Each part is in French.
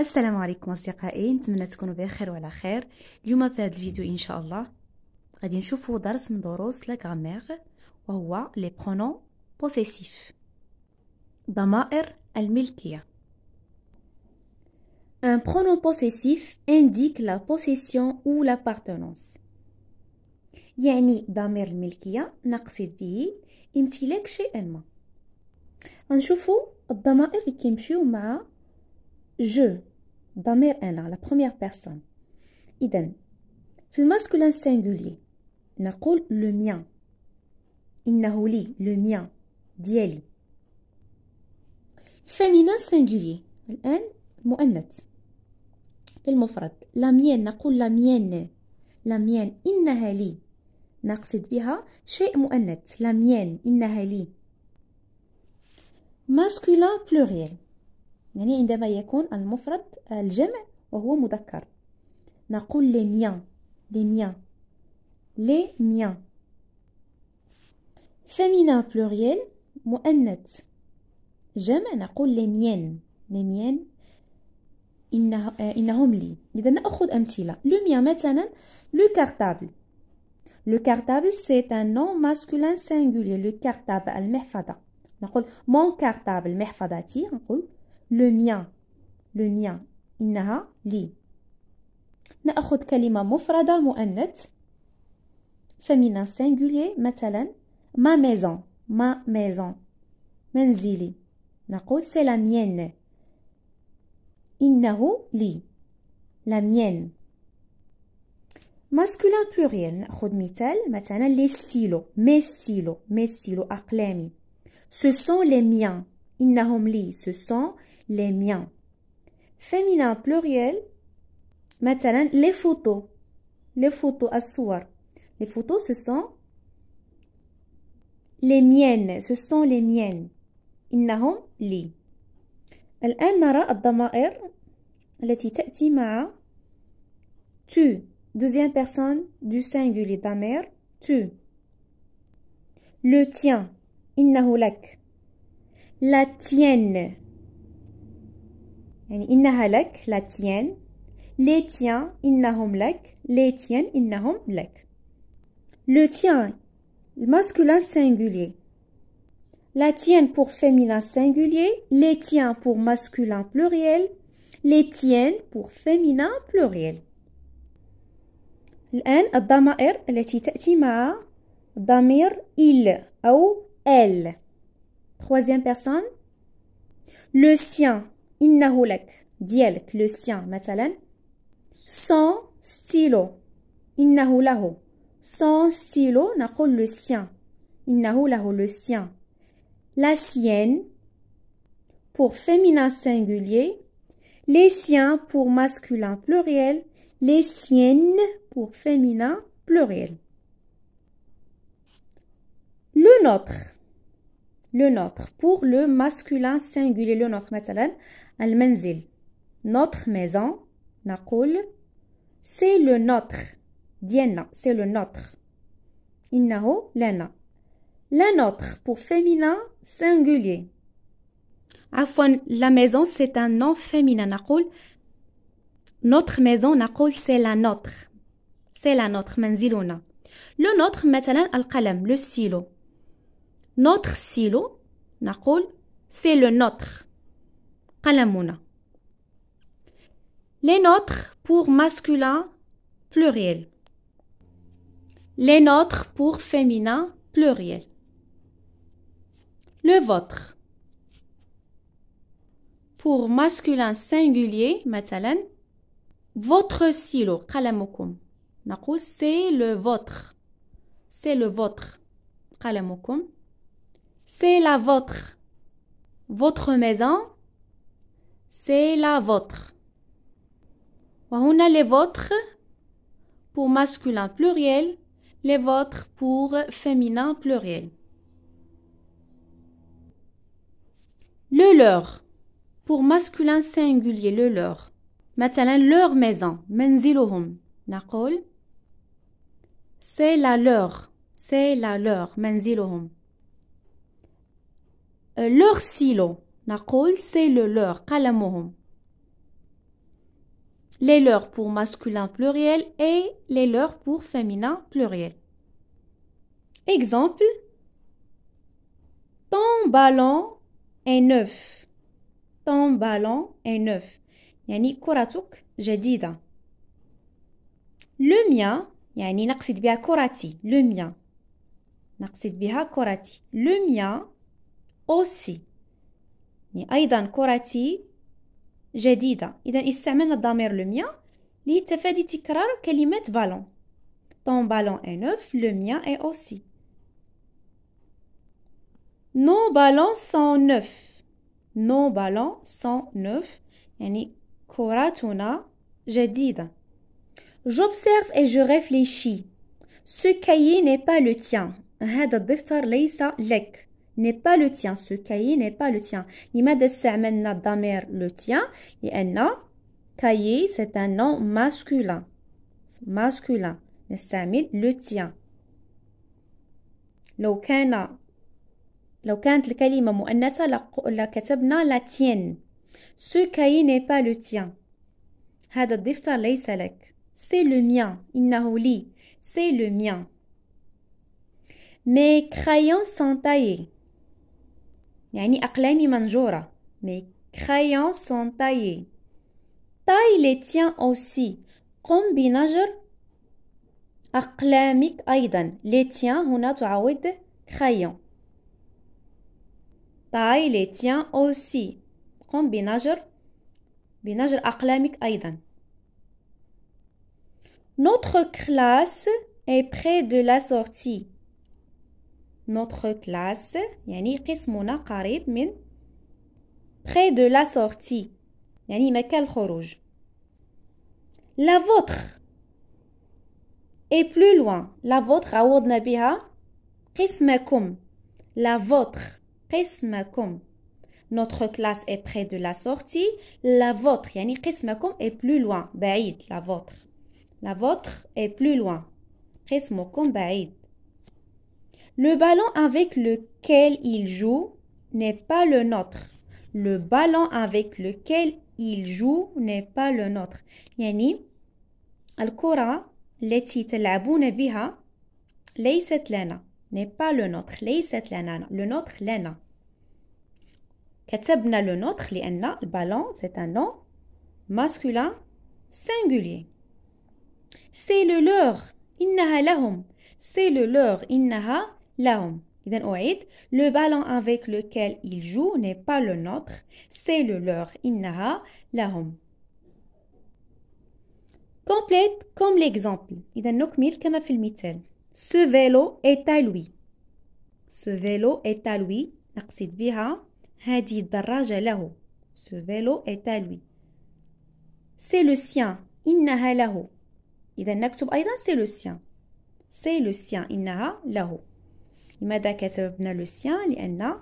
السلام عليكم اصدقائي نتمنى تكونوا بخير وعلى خير اليوم في هذا الفيديو ان شاء الله غادي نشوفوا درس من دروس لا وهو لي برونون بوسيسيف ضمائر الملكيه ان pronom possessif انديك لا possession او l'appartenance. يعني ضمير الملكية نقصد به امتلاك شيء ما غنشوفوا الضمائر اللي كيمشيو مع جو ضمير أنا لا بروميير بيرسون إذا في الماسكولين سينغولي نقول لو ميان إنه لي لو ميان ديالي فيمينان سينغولي الآن مؤنث بالمفرد لا ميان نقول لا ميان لا ميان إنها لي نقصد بها شيء مؤنث لا ميان إنها لي ماسكولا بلوريال يعني عندما يكون المفرد الجمع وهو مذكر نقول لي ميان لي ميان لي ميان فمينا بلوريال مؤنث جمع نقول لي ميان لي ميان إنه إنهم لي إذا نأخذ أمثلة لو ميان مثلا لو كارتابل لو كارتابل سي ان نو ماسكولين سينغولير لو كارتابل المحفظة نقول مون كارتابل محفظتي نقول Le mien. Le mien. Il li. Nachodkalima vais vous donner une autre question. Ma maison. Ma maison. Menzili. Je vais C'est la mienne. Il li. La mienne. Masculin pluriel. nachodmitel vais vous donner Les silos. Mes silos. Mes silos. Ce sont les miens. Il li. Ce sont les miens. Féminin pluriel, مثلا les photos. Les photos assoir. Les photos ce sont les miennes, ce sont les miennes. إنهم les الآن Les الضمائر التي تأتي مع tu, deuxième personne du singulier mère tu. Le tien, in La tienne, la tienne les tiens إنهم les le tien masculin singulier la tienne pour féminin singulier les tiens pour masculin pluriel les tiennes pour féminin pluriel L'an le التي il ou elle troisième personne le sien innahu lak dialek le sien matalan sans stylo innahu sans stylo naqul le sien le sien la sienne pour féminin singulier les siens pour masculin pluriel les siennes pour féminin pluriel le nôtre le nôtre. Pour le masculin singulier, le nôtre, مثلا المنزل notre maison نقول c'est le nôtre ديالنا c'est le nôtre إنه لنا la nôtre pour féminin singulier عفوا la maison c'est un nom féminin notre maison نقول c'est la nôtre c'est la nôtre منزلنا le nôtre مثلا القلم le stylo notre silo, c'est le nôtre les nôtres pour masculin pluriel les nôtres pour féminin pluriel le vôtre pour masculin singulier مثلا votre silo, قلمكم c'est le vôtre c'est le vôtre c'est la vôtre. Votre maison. C'est la vôtre. On a les vôtres pour masculin pluriel, les vôtres pour féminin pluriel. Le leur pour masculin singulier le leur. Maintenant leur maison منزلهم نقول c'est la leur c'est la leur euh, leur silo, c'est le leur kalamuhum. les leurs pour masculin pluriel et les leurs pour féminin pluriel. Exemple Ton ballon est neuf. Ton ballon est neuf. Yani koratuk jadida. Le mien, yani naqsid biha le mien. Naqsid korati. Le mien aussi أيضا كرتي جديدة mien. استعملنا الضمير لميا لتفادي تكرار كلمة ballon. Ton ballon est neuf le mien est aussi nos ballons sont neufs nos ballons sont neufs يعني كراتنا jadida. J'observe et je réfléchis. Ce cahier n'est pas le tien n'est pas le tien. Ce cahier n'est pas le tien. لماذا استعملنا ضمير le tien? لأن cahier c'est un nom masculin. Masculin. نستعمل le tien. لو كان لو كانت الكلمة مؤنثة لكتبنا la tienne. Ce cahier n'est pas le tien. هذا الدفتر ليس لك. C'est le mien. إنه لي. C'est le mien. Mes crayons sont taillés. يعني أقلامي منجورة مي كرايون سون تاي تاي لي تيان أوسي قم بنجر أقلامك أيضا لي تيان هنا تعود كرايون تاي لي تيان أوسي قم بنجر بنجر أقلامك أيضا نوتخ كلاس إي بخي دو لا sortie. notre classe يعني قسمنا قريب من près de la sortie يعني مكان الخروج la vôtre est plus loin la vôtre عوضنا بها قسمكم la vôtre قسمكم notre classe est près de la sortie la vôtre يعني قسمكم est plus loin بعيد la vôtre la vôtre est plus loin قسمكم بعيد le ballon avec lequel il joue n'est pas le nôtre. Le ballon avec lequel il joue n'est pas le nôtre. يعني الكرة التي تلعبون بها ليست لنا n'est pas le nôtre ليست لنا le nôtre لنا كتبنا le nôtre لأن ballon c'est un nom masculin singulier c'est le leur إنها لهم c'est le leur إنها Lahom. Il est Le ballon avec lequel il joue n'est pas le nôtre, c'est le leur. Inna ha lahom. comme l'exemple. Il est en haut. Mil kemafil mitel. Ce vélo est à lui. Ce vélo est à lui. Naxid biha hadid darraja Lahu Ce vélo est à lui. C'est le sien. Inna ha lahou. c'est le sien. C'est le sien. Inna il m'a dit que se le sien. Il en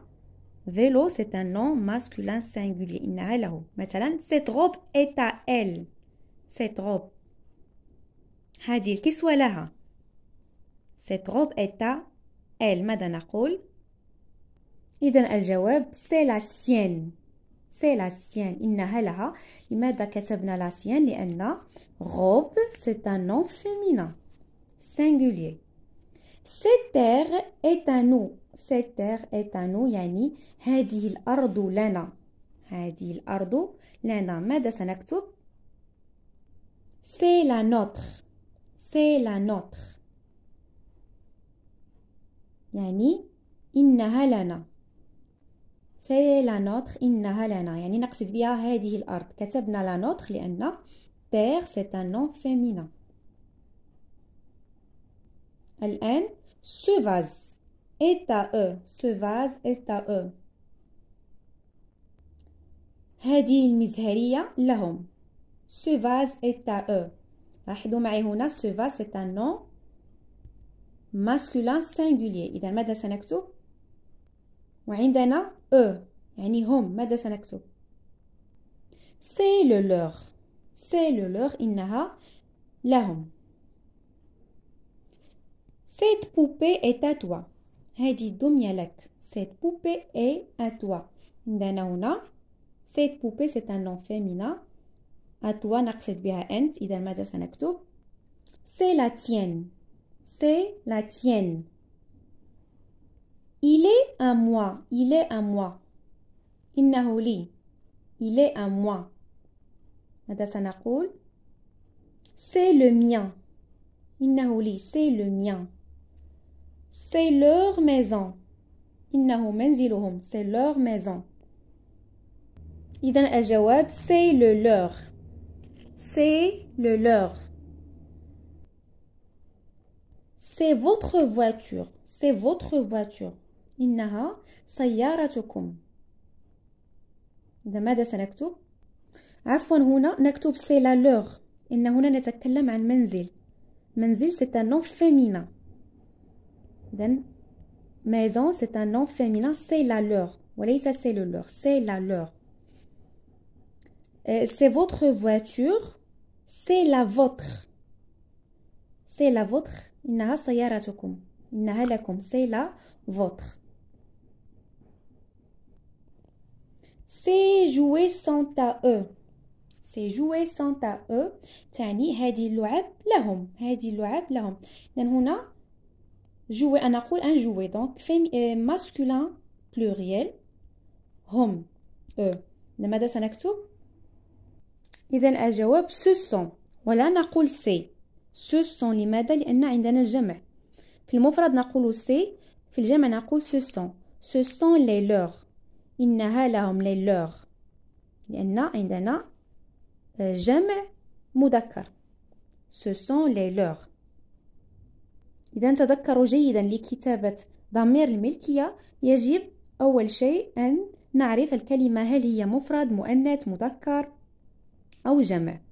Vélo, c'est un nom masculin singulier. Il n'a hélas. Maintenant, cette robe est à elle. Cette robe. Adil, qui soit là. Hein. Cette robe est à elle. Madame a quoi? Il donne la réponse. C'est la sienne. C'est la sienne. Il n'a hélas. Il m'a dit que se la sienne. Il en a. Robe, c'est un nom féminin singulier. Cette est à nous. Cette est à nous يعني هذه الأرض لنا. هذه الأرض لنا. ماذا سنكتب؟ C'est la nôtre. C'est la nôtre. يعني إنها لنا. C'est la nôtre. إنها لنا. يعني نقصد بها هذه الأرض. كتبنا la nôtre لأن terre c'est un nom féminin. الآن Ce vase est à eux. Ce vase est à eux. هذه المزهرية لهم. Ce vase est à eux. لاحظوا معي هنا ce vase c'est un nom masculin singulier. إذا ماذا سنكتب؟ وعندنا eux يعني هم ماذا سنكتب؟ C'est le leur. C'est le leur إنها لهم Cette poupée est à toi. هذه دمية لك. Cette poupée est à toi. عندنا هنا cette poupée c'est un nom féminin. À toi نقصد بها أنت. إذا ماذا سنكتب؟ C'est la tienne. C'est la tienne. Il est à moi. Il est à moi. إنه Il est à moi. ماذا سنقول؟ C'est le mien. إنه C'est le mien. C'est leur maison. C'est leur maison. c'est le leur. C'est le leur. C'est votre voiture. C'est votre voiture. إنها سيارتكم. إذا ماذا عفوا هنا نكتب c'est la leur. إن هنا نتكلم عن منزل. منزل c'est un nom féminin maison, c'est un nom féminin, c'est la leur. Voilà, ça c'est le leur, c'est la leur. Euh, c'est votre voiture, c'est la vôtre. C'est la vôtre, C'est سيارتكم. إنها c'est la vôtre. Ces jouets sont à eux. Ces jouets sont à eux. ta e. جوي أنا أقول أن جوي دونك فيم masculin pluriel هم او لماذا سنكتب إذا الجواب ce ولا نقول سي ce لماذا لأن عندنا الجمع في المفرد نقول سي في الجمع نقول ce sont لي sont إنها لهم لي لور لأن عندنا جمع مذكر ce لي les إذا تذكروا جيدا لكتابة ضمير الملكية يجب أول شيء أن نعرف الكلمة هل هي مفرد مؤنث مذكر أو جمع